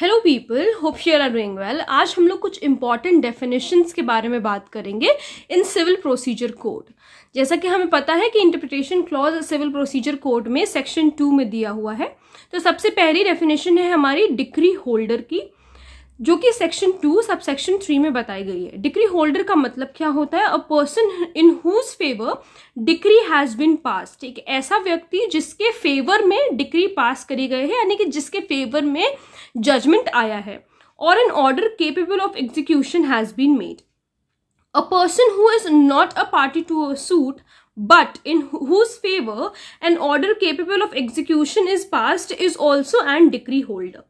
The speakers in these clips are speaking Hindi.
hello people hope share are doing well आज हम लोग कुछ इंपॉर्टेंट डेफिनेशंस के बारे में बात करेंगे इन सिविल प्रोसीजर कोड जैसा कि हमें पता है कि interpretation clause civil procedure code में सेक्शन टू में दिया हुआ है तो सबसे पहली डेफिनेशन है हमारी डिक्री होल्डर की जो कि section two sub section three में बताई गई है डिक्री होल्डर का मतलब क्या होता है a person in whose favour decree has been pass ठीक ऐसा व्यक्ति जिसके फेवर में डिक्री पास करी गई है यानी कि जिसके फेवर में जजमेंट आया है और an order capable of execution has been made a person who is not a party to a suit but in whose favour an order capable of execution is passed is also an degree holder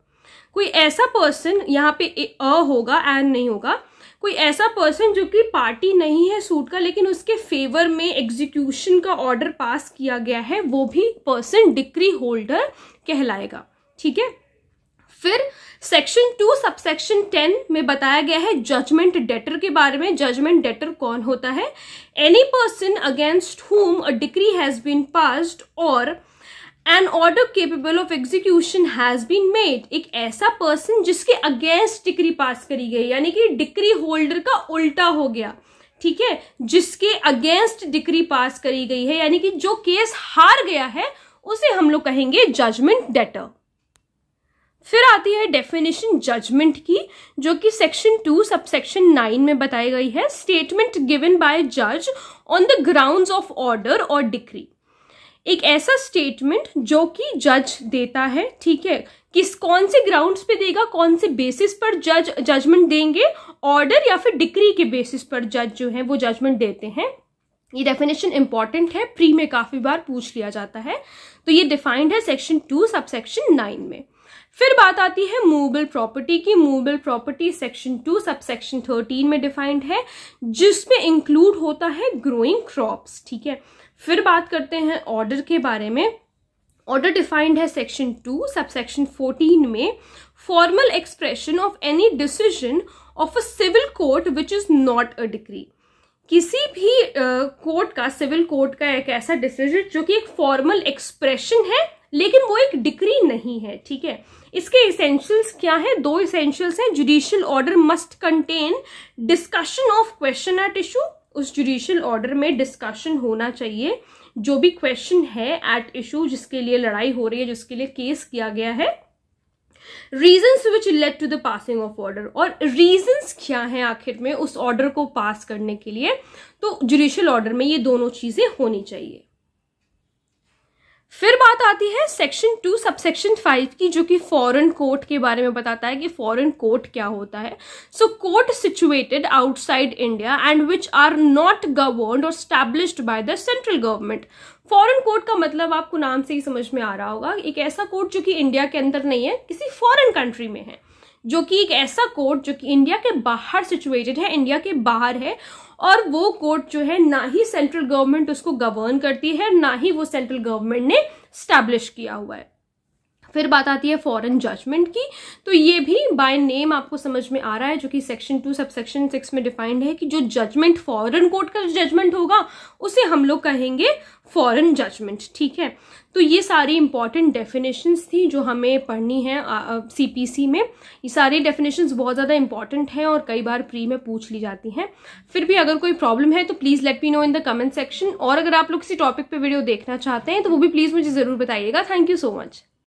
कोई ऐसा पर्सन यहाँ पे अ होगा एन नहीं होगा कोई ऐसा पर्सन जो कि पार्टी नहीं है सूट का लेकिन उसके फेवर में एग्जीक्यूशन का ऑर्डर पास किया गया है वो भी पर्सन डिक्री होल्डर कहलाएगा ठीक है फिर सेक्शन टू सबसेक्शन टेन में बताया गया है जजमेंट डेटर के बारे में जजमेंट डेटर कौन होता है any person against whom a degree has been passed or an order capable of execution has been made एक ऐसा पर्सन जिसके अगेंस्ट डिग्री पास करी गई यानी कि डिग्री होल्डर का उल्टा हो गया ठीक है जिसके अगेंस्ट डिग्री पास करी गई है यानी कि जो केस हार गया है उसे हम लोग कहेंगे जजमेंट डेटर फिर आती है डेफिनेशन जजमेंट की जो कि सेक्शन टू सबसेक्शन नाइन में बताई गई है स्टेटमेंट गिवन बाय जज on the grounds of order और डिक्री एक ऐसा स्टेटमेंट जो कि जज देता है ठीक है किस कौन से ग्राउंड्स पे देगा कौन से बेसिस पर जज जजमेंट देंगे ऑर्डर या फिर डिक्री के बेसिस पर जज जो है वो जजमेंट देते हैं ये डेफिनेशन इंपॉर्टेंट है प्री में काफी बार पूछ लिया जाता है तो ये डिफाइंड है सेक्शन टू सबसेक्शन नाइन में फिर बात आती है मूवेबल प्रॉपर्टी की movable property section two sub section thirteen में डिफाइंड है जिसमें इंक्लूड होता है ग्रोइंग क्रॉप्स ठीक है फिर बात करते हैं ऑर्डर के बारे में ऑर्डर डिफाइंड है section two sub section fourteen में formal expression of any decision of a civil court which is not a degree किसी भी कोर्ट uh, का सिविल कोर्ट का एक ऐसा डिसीजन जो कि एक फॉर्मल एक्सप्रेशन है लेकिन वो एक डिक्री नहीं है ठीक है इसके इसेंशियल्स क्या है दो इसेंशियल्स हैं judicial order must contain discussion of question at issue उस जुडिशियल ऑर्डर में डिस्कशन होना चाहिए जो भी क्वेश्चन है एट इशू जिसके लिए लड़ाई हो रही है जिसके लिए केस किया गया है reasons which let to the passing of order और रीजन्स क्या है आखिर में उस ऑर्डर को पास करने के लिए तो जुडिशियल ऑर्डर में ये दोनों चीजें होनी चाहिए फिर बात आती है सेक्शन टू सबसेक्शन फाइव की जो कि फॉरेन कोर्ट के बारे में बताता है कि फॉरेन कोर्ट क्या होता है so court situated outside India and which are not govern or established by the central government foreign court का मतलब आपको नाम से ही समझ में आ रहा होगा एक ऐसा कोर्ट जो कि इंडिया के अंदर नहीं है किसी फॉरेन कंट्री में है जो कि एक ऐसा कोर्ट जो कि इंडिया के बाहर सिचुएटेड है इंडिया के बाहर है और वो कोर्ट जो है ना ही सेंट्रल गवर्नमेंट उसको गवर्न करती है ना ही वो सेंट्रल गवर्नमेंट ने स्टैब्लिश किया हुआ है फिर बात आती है फॉरेन जजमेंट की तो ये भी बाय नेम आपको समझ में आ रहा है जो कि section two sub section six में डिफाइंड है कि जो जजमेंट फॉरेन कोर्ट का जजमेंट होगा उसे हम लोग कहेंगे फॉरेन जजमेंट ठीक है तो ये सारी इंपॉर्टेंट डेफिनेशंस थी जो हमें पढ़नी है सीपीसी में ये सारी डेफिनेशंस बहुत ज़्यादा इंपॉर्टेंट हैं और कई बार प्री में पूछ ली जाती हैं फिर भी अगर कोई प्रॉब्लम है तो please let me know in the comment section और अगर आप लोग किसी टॉपिक पे वीडियो देखना चाहते हैं तो वो भी प्लीज़ मुझे ज़रूर बताइएगा थैंक यू सो मच